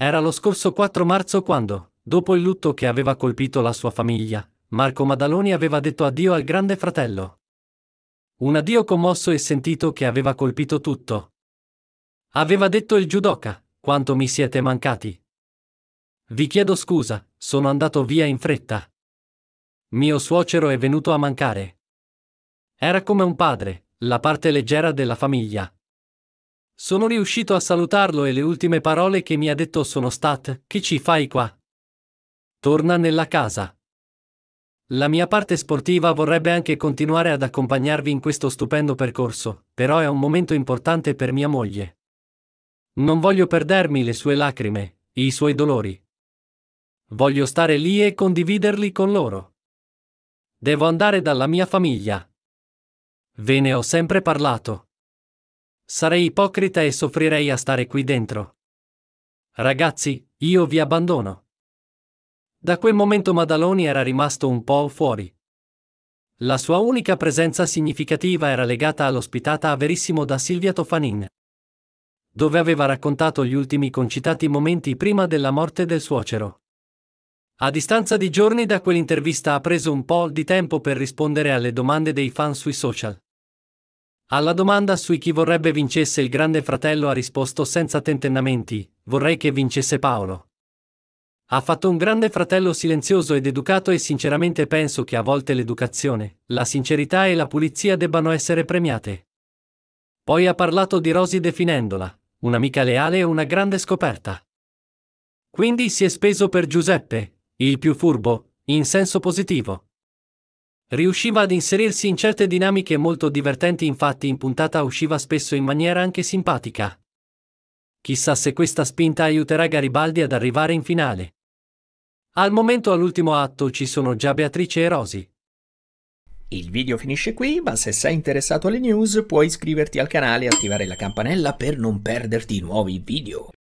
Era lo scorso 4 marzo quando, dopo il lutto che aveva colpito la sua famiglia, Marco Madaloni aveva detto addio al grande fratello. Un addio commosso e sentito che aveva colpito tutto. Aveva detto il judoka, quanto mi siete mancati. Vi chiedo scusa, sono andato via in fretta. Mio suocero è venuto a mancare. Era come un padre, la parte leggera della famiglia, sono riuscito a salutarlo e le ultime parole che mi ha detto sono state, che ci fai qua? Torna nella casa. La mia parte sportiva vorrebbe anche continuare ad accompagnarvi in questo stupendo percorso, però è un momento importante per mia moglie. Non voglio perdermi le sue lacrime, i suoi dolori. Voglio stare lì e condividerli con loro. Devo andare dalla mia famiglia. Ve ne ho sempre parlato. Sarei ipocrita e soffrirei a stare qui dentro. Ragazzi, io vi abbandono. Da quel momento Madaloni era rimasto un po' fuori. La sua unica presenza significativa era legata all'ospitata a Verissimo da Silvia Tofanin, dove aveva raccontato gli ultimi concitati momenti prima della morte del suocero. A distanza di giorni da quell'intervista ha preso un po' di tempo per rispondere alle domande dei fan sui social. Alla domanda su chi vorrebbe vincesse il grande fratello ha risposto senza tentennamenti, vorrei che vincesse Paolo. Ha fatto un grande fratello silenzioso ed educato e sinceramente penso che a volte l'educazione, la sincerità e la pulizia debbano essere premiate. Poi ha parlato di Rosy definendola, un'amica leale e una grande scoperta. Quindi si è speso per Giuseppe, il più furbo, in senso positivo. Riusciva ad inserirsi in certe dinamiche molto divertenti infatti in puntata usciva spesso in maniera anche simpatica. Chissà se questa spinta aiuterà Garibaldi ad arrivare in finale. Al momento all'ultimo atto ci sono già Beatrice e Rosi. Il video finisce qui, ma se sei interessato alle news puoi iscriverti al canale e attivare la campanella per non perderti nuovi video.